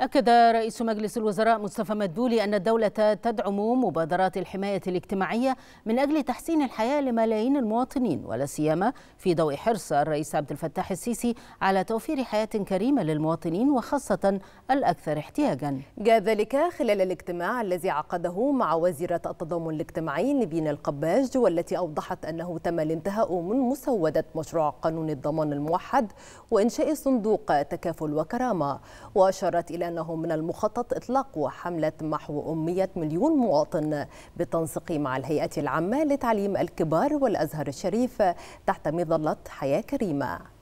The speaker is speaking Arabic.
أكد رئيس مجلس الوزراء مصطفى مدبولي أن الدولة تدعم مبادرات الحماية الاجتماعية من أجل تحسين الحياة لملايين المواطنين ولا سيما في ضوء حرص الرئيس عبد الفتاح السيسي على توفير حياة كريمة للمواطنين وخاصة الأكثر احتياجا جاء ذلك خلال الاجتماع الذي عقده مع وزيرة التضامن الاجتماعي نبينا القباج والتي أوضحت أنه تم الانتهاء من مسودة مشروع قانون الضمان الموحد وإنشاء صندوق تكافل وكرامة وأشارت إلى بأنه أنه من المخطط إطلاق حملة محو أمية مليون مواطن بالتنسيق مع الهيئة العامة لتعليم الكبار والأزهر الشريف تحت مظلة حياة كريمة